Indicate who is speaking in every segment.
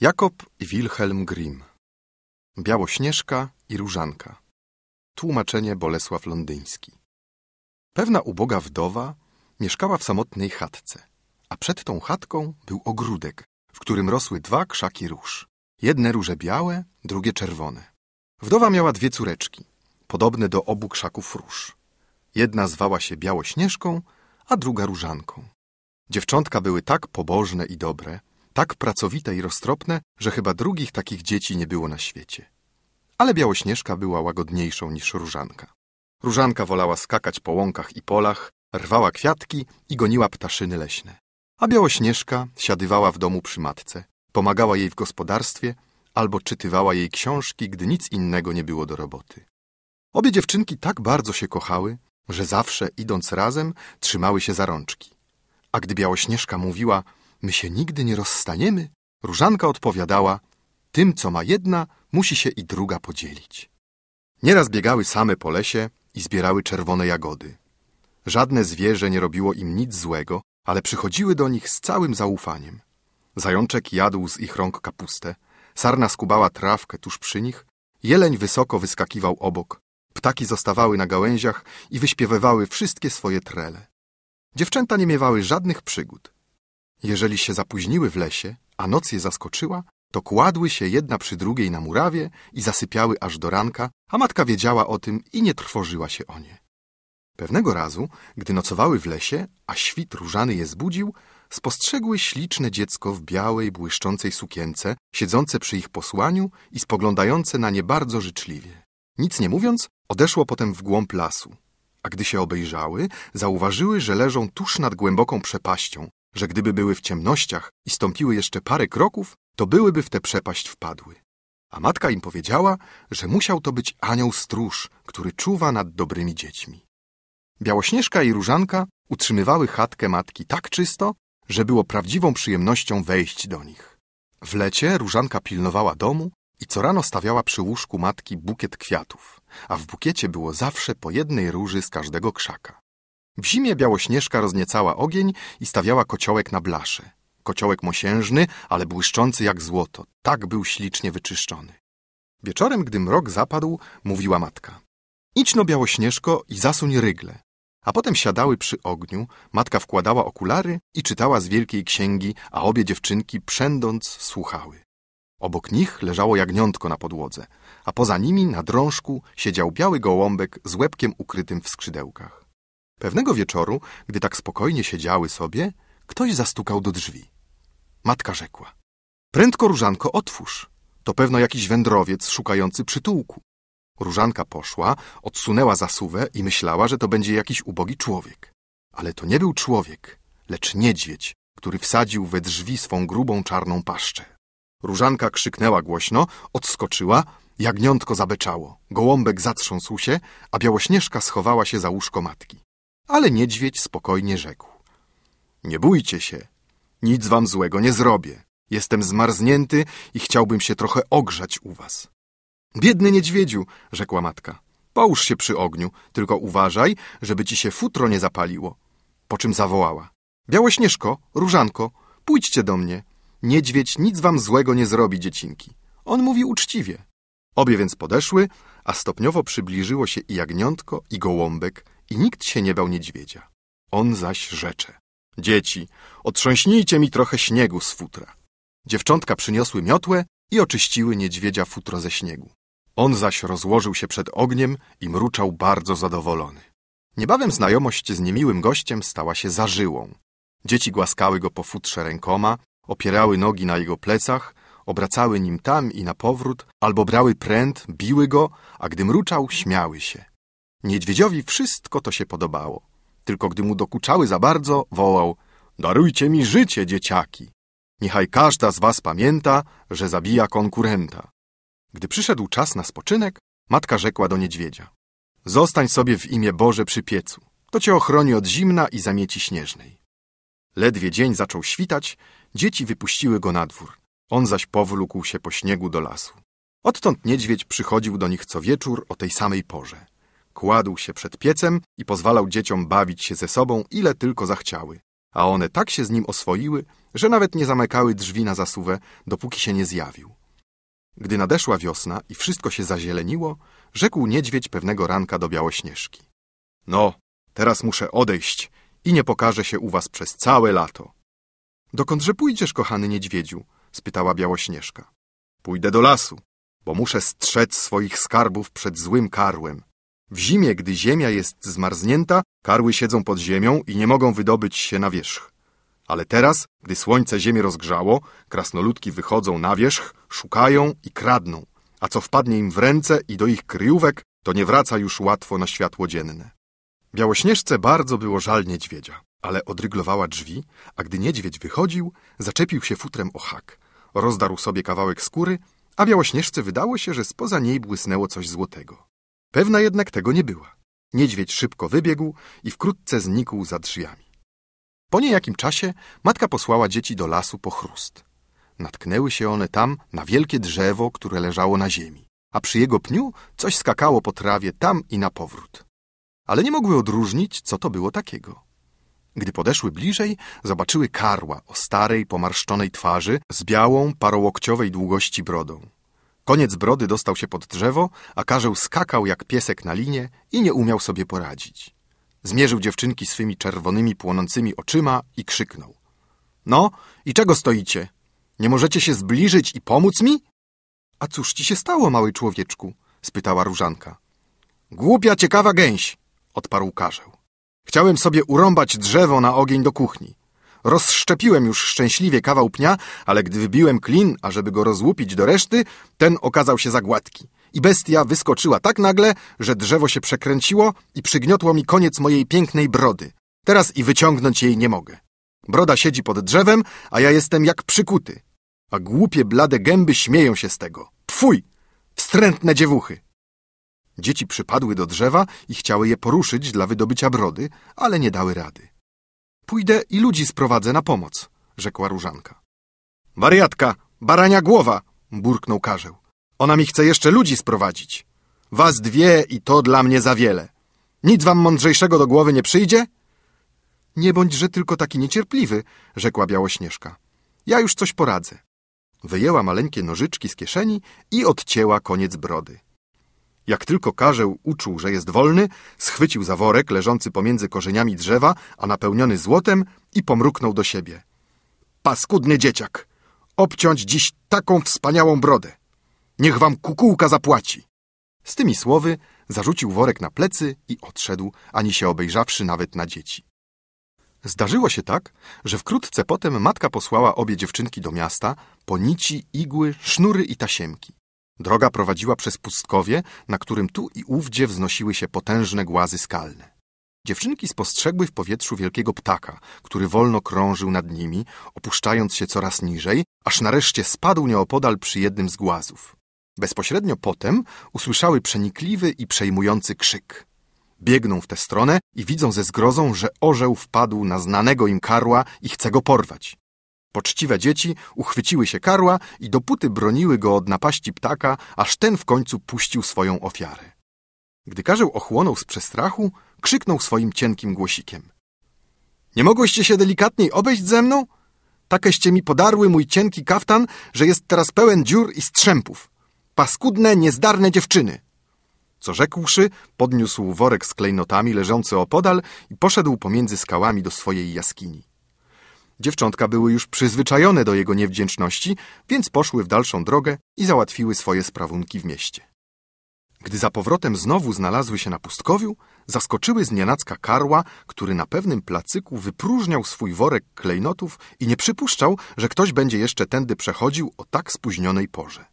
Speaker 1: Jakob i Wilhelm Grimm Białośnieżka i Różanka Tłumaczenie Bolesław Londyński Pewna uboga wdowa mieszkała w samotnej chatce, a przed tą chatką był ogródek, w którym rosły dwa krzaki róż. Jedne róże białe, drugie czerwone. Wdowa miała dwie córeczki, podobne do obu krzaków róż. Jedna zwała się Białośnieżką, a druga Różanką. Dziewczątka były tak pobożne i dobre, tak pracowite i roztropne, że chyba drugich takich dzieci nie było na świecie. Ale Białośnieżka była łagodniejszą niż Różanka. Różanka wolała skakać po łąkach i polach, rwała kwiatki i goniła ptaszyny leśne. A Białośnieżka siadywała w domu przy matce, pomagała jej w gospodarstwie albo czytywała jej książki, gdy nic innego nie było do roboty. Obie dziewczynki tak bardzo się kochały, że zawsze idąc razem trzymały się za rączki. A gdy Białośnieżka mówiła, My się nigdy nie rozstaniemy, Różanka odpowiadała, tym, co ma jedna, musi się i druga podzielić. Nieraz biegały same po lesie i zbierały czerwone jagody. Żadne zwierzę nie robiło im nic złego, ale przychodziły do nich z całym zaufaniem. Zajączek jadł z ich rąk kapustę, sarna skubała trawkę tuż przy nich, jeleń wysoko wyskakiwał obok, ptaki zostawały na gałęziach i wyśpiewywały wszystkie swoje trele. Dziewczęta nie miewały żadnych przygód. Jeżeli się zapóźniły w lesie, a noc je zaskoczyła, to kładły się jedna przy drugiej na murawie i zasypiały aż do ranka, a matka wiedziała o tym i nie trwożyła się o nie. Pewnego razu, gdy nocowały w lesie, a świt różany je zbudził, spostrzegły śliczne dziecko w białej, błyszczącej sukience, siedzące przy ich posłaniu i spoglądające na nie bardzo życzliwie. Nic nie mówiąc, odeszło potem w głąb lasu, a gdy się obejrzały, zauważyły, że leżą tuż nad głęboką przepaścią, że gdyby były w ciemnościach i stąpiły jeszcze parę kroków, to byłyby w tę przepaść wpadły. A matka im powiedziała, że musiał to być anioł stróż, który czuwa nad dobrymi dziećmi. Białośnieżka i Różanka utrzymywały chatkę matki tak czysto, że było prawdziwą przyjemnością wejść do nich. W lecie Różanka pilnowała domu i co rano stawiała przy łóżku matki bukiet kwiatów, a w bukiecie było zawsze po jednej róży z każdego krzaka. W zimie Białośnieżka rozniecała ogień i stawiała kociołek na blasze. Kociołek mosiężny, ale błyszczący jak złoto. Tak był ślicznie wyczyszczony. Wieczorem, gdy mrok zapadł, mówiła matka. Idź no, Białośnieżko, i zasuń rygle. A potem siadały przy ogniu, matka wkładała okulary i czytała z wielkiej księgi, a obie dziewczynki, przędąc, słuchały. Obok nich leżało jagniątko na podłodze, a poza nimi na drążku siedział biały gołąbek z łebkiem ukrytym w skrzydełkach. Pewnego wieczoru, gdy tak spokojnie siedziały sobie, ktoś zastukał do drzwi. Matka rzekła. Prędko, Różanko, otwórz. To pewno jakiś wędrowiec szukający przytułku. Różanka poszła, odsunęła zasuwę i myślała, że to będzie jakiś ubogi człowiek. Ale to nie był człowiek, lecz niedźwiedź, który wsadził we drzwi swą grubą czarną paszczę. Różanka krzyknęła głośno, odskoczyła, jagniątko zabeczało, gołąbek zatrząsł się, a Białośnieżka schowała się za łóżko matki ale niedźwiedź spokojnie rzekł. Nie bójcie się, nic wam złego nie zrobię. Jestem zmarznięty i chciałbym się trochę ogrzać u was. Biedny niedźwiedziu, rzekła matka, połóż się przy ogniu, tylko uważaj, żeby ci się futro nie zapaliło. Po czym zawołała. Białośnieżko, Różanko, pójdźcie do mnie. Niedźwiedź nic wam złego nie zrobi, dziecinki. On mówi uczciwie. Obie więc podeszły, a stopniowo przybliżyło się i jagniątko, i gołąbek, i nikt się nie bał niedźwiedzia. On zaś rzecze. Dzieci, otrząśnijcie mi trochę śniegu z futra. Dziewczątka przyniosły miotłę i oczyściły niedźwiedzia futro ze śniegu. On zaś rozłożył się przed ogniem i mruczał bardzo zadowolony. Niebawem znajomość z niemiłym gościem stała się zażyłą. Dzieci głaskały go po futrze rękoma, opierały nogi na jego plecach, obracały nim tam i na powrót, albo brały pręt, biły go, a gdy mruczał, śmiały się. Niedźwiedziowi wszystko to się podobało. Tylko gdy mu dokuczały za bardzo, wołał Darujcie mi życie, dzieciaki! Niechaj każda z was pamięta, że zabija konkurenta. Gdy przyszedł czas na spoczynek, matka rzekła do niedźwiedzia Zostań sobie w imię Boże przy piecu. To cię ochroni od zimna i zamieci śnieżnej. Ledwie dzień zaczął świtać, dzieci wypuściły go na dwór. On zaś powlókł się po śniegu do lasu. Odtąd niedźwiedź przychodził do nich co wieczór o tej samej porze. Kładł się przed piecem i pozwalał dzieciom bawić się ze sobą, ile tylko zachciały. A one tak się z nim oswoiły, że nawet nie zamykały drzwi na zasuwę, dopóki się nie zjawił. Gdy nadeszła wiosna i wszystko się zazieleniło, rzekł niedźwiedź pewnego ranka do Białośnieżki. No, teraz muszę odejść i nie pokażę się u was przez całe lato. Dokądże pójdziesz, kochany niedźwiedziu? spytała Białośnieżka. Pójdę do lasu, bo muszę strzec swoich skarbów przed złym karłem, w zimie, gdy ziemia jest zmarznięta, karły siedzą pod ziemią i nie mogą wydobyć się na wierzch. Ale teraz, gdy słońce ziemię rozgrzało, krasnoludki wychodzą na wierzch, szukają i kradną, a co wpadnie im w ręce i do ich kryjówek, to nie wraca już łatwo na światło dzienne. Białośnieżce bardzo było żal niedźwiedzia, ale odryglowała drzwi, a gdy niedźwiedź wychodził, zaczepił się futrem o hak, rozdarł sobie kawałek skóry, a Białośnieżce wydało się, że spoza niej błysnęło coś złotego. Pewna jednak tego nie była. Niedźwiedź szybko wybiegł i wkrótce znikł za drzwiami. Po niejakim czasie matka posłała dzieci do lasu po chrust. Natknęły się one tam na wielkie drzewo, które leżało na ziemi, a przy jego pniu coś skakało po trawie tam i na powrót. Ale nie mogły odróżnić, co to było takiego. Gdy podeszły bliżej, zobaczyły karła o starej, pomarszczonej twarzy z białą, parołokciowej długości brodą. Koniec brody dostał się pod drzewo, a karzeł skakał jak piesek na linie i nie umiał sobie poradzić. Zmierzył dziewczynki swymi czerwonymi, płonącymi oczyma i krzyknął. No, i czego stoicie? Nie możecie się zbliżyć i pomóc mi? A cóż ci się stało, mały człowieczku? spytała różanka. Głupia, ciekawa gęś, odparł karzeł. Chciałem sobie urąbać drzewo na ogień do kuchni. Rozszczepiłem już szczęśliwie kawał pnia, ale gdy wybiłem klin, ażeby go rozłupić do reszty, ten okazał się za gładki. I bestia wyskoczyła tak nagle, że drzewo się przekręciło i przygniotło mi koniec mojej pięknej brody. Teraz i wyciągnąć jej nie mogę. Broda siedzi pod drzewem, a ja jestem jak przykuty. A głupie, blade gęby śmieją się z tego. Pfuj! Wstrętne dziewuchy! Dzieci przypadły do drzewa i chciały je poruszyć dla wydobycia brody, ale nie dały rady. Pójdę i ludzi sprowadzę na pomoc, rzekła Różanka. Wariatka, barania głowa, burknął Karzeł. Ona mi chce jeszcze ludzi sprowadzić. Was dwie i to dla mnie za wiele. Nic wam mądrzejszego do głowy nie przyjdzie? Nie bądźże tylko taki niecierpliwy, rzekła Białośnieżka. Ja już coś poradzę. Wyjęła maleńkie nożyczki z kieszeni i odcięła koniec brody. Jak tylko karzeł uczuł, że jest wolny, schwycił za worek leżący pomiędzy korzeniami drzewa, a napełniony złotem i pomruknął do siebie. Paskudny dzieciak! Obciąć dziś taką wspaniałą brodę! Niech wam kukułka zapłaci! Z tymi słowy zarzucił worek na plecy i odszedł, ani się obejrzawszy nawet na dzieci. Zdarzyło się tak, że wkrótce potem matka posłała obie dziewczynki do miasta po nici, igły, sznury i tasiemki. Droga prowadziła przez pustkowie, na którym tu i ówdzie wznosiły się potężne głazy skalne. Dziewczynki spostrzegły w powietrzu wielkiego ptaka, który wolno krążył nad nimi, opuszczając się coraz niżej, aż nareszcie spadł nieopodal przy jednym z głazów. Bezpośrednio potem usłyszały przenikliwy i przejmujący krzyk. Biegną w tę stronę i widzą ze zgrozą, że orzeł wpadł na znanego im karła i chce go porwać. Poczciwe dzieci uchwyciły się karła i dopóty broniły go od napaści ptaka, aż ten w końcu puścił swoją ofiarę. Gdy karzeł ochłonął z przestrachu, krzyknął swoim cienkim głosikiem. Nie mogłyście się delikatniej obejść ze mną? Takeście mi podarły mój cienki kaftan, że jest teraz pełen dziur i strzępów. Paskudne, niezdarne dziewczyny! Co rzekłszy, podniósł worek z klejnotami leżący opodal i poszedł pomiędzy skałami do swojej jaskini. Dziewczątka były już przyzwyczajone do jego niewdzięczności, więc poszły w dalszą drogę i załatwiły swoje sprawunki w mieście. Gdy za powrotem znowu znalazły się na pustkowiu, zaskoczyły z nienacka karła, który na pewnym placyku wypróżniał swój worek klejnotów i nie przypuszczał, że ktoś będzie jeszcze tędy przechodził o tak spóźnionej porze.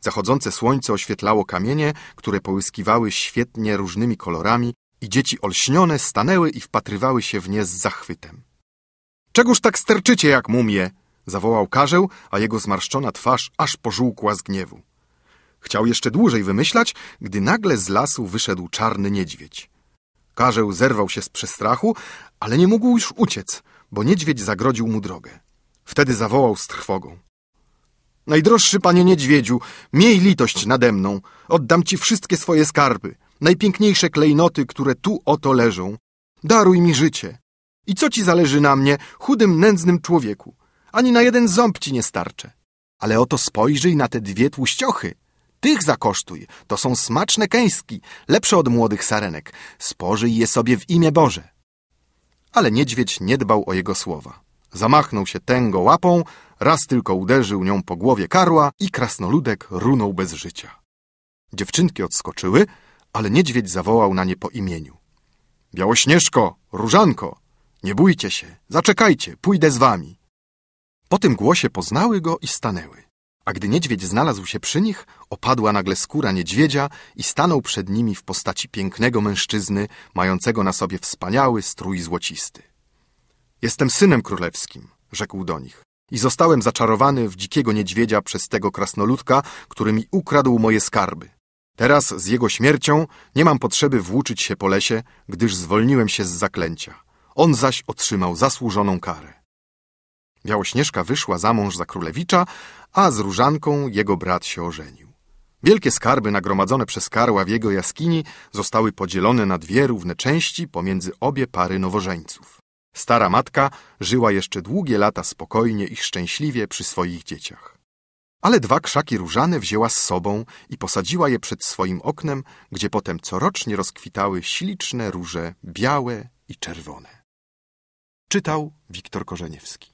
Speaker 1: Zachodzące słońce oświetlało kamienie, które połyskiwały świetnie różnymi kolorami i dzieci olśnione stanęły i wpatrywały się w nie z zachwytem. Czegóż tak sterczycie jak mumie? Zawołał karzeł, a jego zmarszczona twarz aż pożółkła z gniewu. Chciał jeszcze dłużej wymyślać, gdy nagle z lasu wyszedł czarny niedźwiedź. Karzeł zerwał się z przestrachu, ale nie mógł już uciec, bo niedźwiedź zagrodził mu drogę. Wtedy zawołał z trwogą. Najdroższy panie niedźwiedziu, miej litość nade mną. Oddam ci wszystkie swoje skarby, najpiękniejsze klejnoty, które tu oto leżą. Daruj mi życie. I co ci zależy na mnie, chudym, nędznym człowieku? Ani na jeden ząb ci nie starczę. Ale oto spojrzyj na te dwie tłuściochy. Tych zakosztuj, to są smaczne keński, lepsze od młodych sarenek. Spożyj je sobie w imię Boże. Ale niedźwiedź nie dbał o jego słowa. Zamachnął się tęgo łapą, raz tylko uderzył nią po głowie karła i krasnoludek runął bez życia. Dziewczynki odskoczyły, ale niedźwiedź zawołał na nie po imieniu. Białośnieżko, różanko! Nie bójcie się, zaczekajcie, pójdę z wami. Po tym głosie poznały go i stanęły. A gdy niedźwiedź znalazł się przy nich, opadła nagle skóra niedźwiedzia i stanął przed nimi w postaci pięknego mężczyzny, mającego na sobie wspaniały strój złocisty. Jestem synem królewskim, rzekł do nich, i zostałem zaczarowany w dzikiego niedźwiedzia przez tego krasnoludka, który mi ukradł moje skarby. Teraz z jego śmiercią nie mam potrzeby włóczyć się po lesie, gdyż zwolniłem się z zaklęcia on zaś otrzymał zasłużoną karę. Białośnieżka wyszła za mąż za królewicza, a z Różanką jego brat się ożenił. Wielkie skarby nagromadzone przez Karła w jego jaskini zostały podzielone na dwie równe części pomiędzy obie pary nowożeńców. Stara matka żyła jeszcze długie lata spokojnie i szczęśliwie przy swoich dzieciach. Ale dwa krzaki różane wzięła z sobą i posadziła je przed swoim oknem, gdzie potem corocznie rozkwitały śliczne róże białe i czerwone. Czytał Wiktor Korzeniewski.